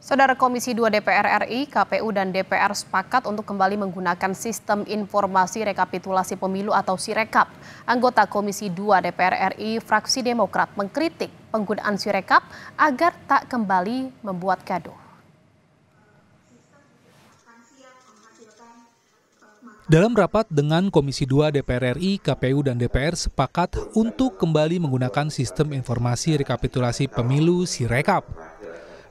Saudara Komisi 2 DPR RI, KPU dan DPR sepakat untuk kembali menggunakan sistem informasi rekapitulasi pemilu atau Sirekap. Anggota Komisi 2 DPR RI fraksi Demokrat mengkritik penggunaan Sirekap agar tak kembali membuat gaduh. Dalam rapat dengan Komisi 2 DPR RI, KPU dan DPR sepakat untuk kembali menggunakan sistem informasi rekapitulasi pemilu Sirekap.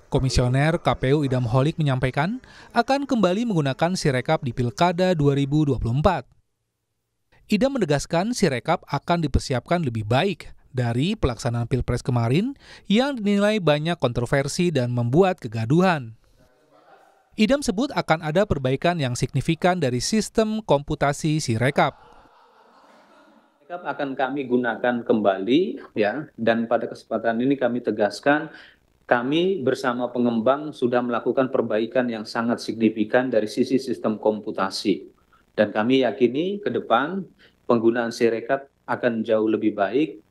Komisioner KPU Idam Holik menyampaikan akan kembali menggunakan Sirekap di Pilkada 2024. Idam menegaskan Sirekap akan dipersiapkan lebih baik dari pelaksanaan Pilpres kemarin yang dinilai banyak kontroversi dan membuat kegaduhan. Idam sebut akan ada perbaikan yang signifikan dari sistem komputasi Sirekap Sirekap akan kami gunakan kembali ya dan pada kesempatan ini kami tegaskan kami bersama pengembang sudah melakukan perbaikan yang sangat signifikan dari sisi sistem komputasi. Dan kami yakini ke depan penggunaan Sirekap akan jauh lebih baik.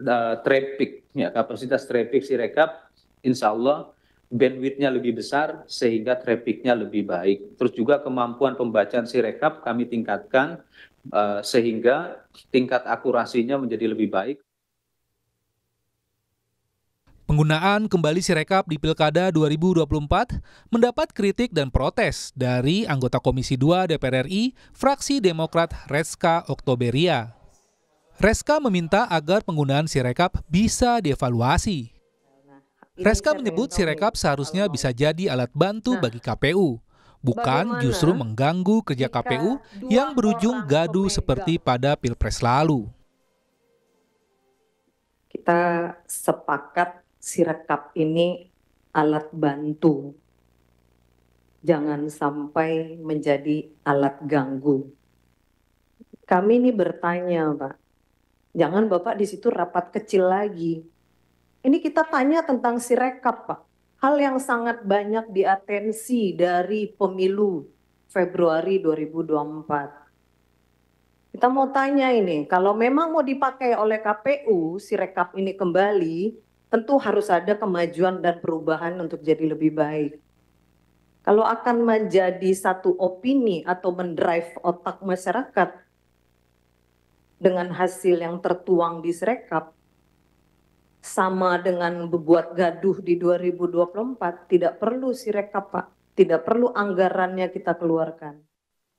Uh, traffic, ya, kapasitas traffic Sirekap insya Allah bandwidthnya lebih besar sehingga trafficnya lebih baik. Terus juga kemampuan pembacaan Sirekap kami tingkatkan uh, sehingga tingkat akurasinya menjadi lebih baik. Penggunaan kembali Sirekap di Pilkada 2024 mendapat kritik dan protes dari anggota Komisi 2 DPR RI, fraksi Demokrat Reska Oktoberia. Reska meminta agar penggunaan Sirekap bisa dievaluasi. Reska menyebut Sirekap seharusnya bisa jadi alat bantu nah, bagi KPU, bukan justru mengganggu kerja KPU yang berujung gaduh seperti pada Pilpres lalu. Kita sepakat sirekap ini alat bantu. Jangan sampai menjadi alat ganggu. Kami ini bertanya, Pak. Jangan Bapak di situ rapat kecil lagi. Ini kita tanya tentang sirekap, Pak. Hal yang sangat banyak diatensi dari pemilu Februari 2024. Kita mau tanya ini, kalau memang mau dipakai oleh KPU, sirekap ini kembali, tentu harus ada kemajuan dan perubahan untuk jadi lebih baik. Kalau akan menjadi satu opini atau mendrive otak masyarakat dengan hasil yang tertuang di Srekap, sama dengan membuat gaduh di 2024, tidak perlu Sirekap, Pak. Tidak perlu anggarannya kita keluarkan.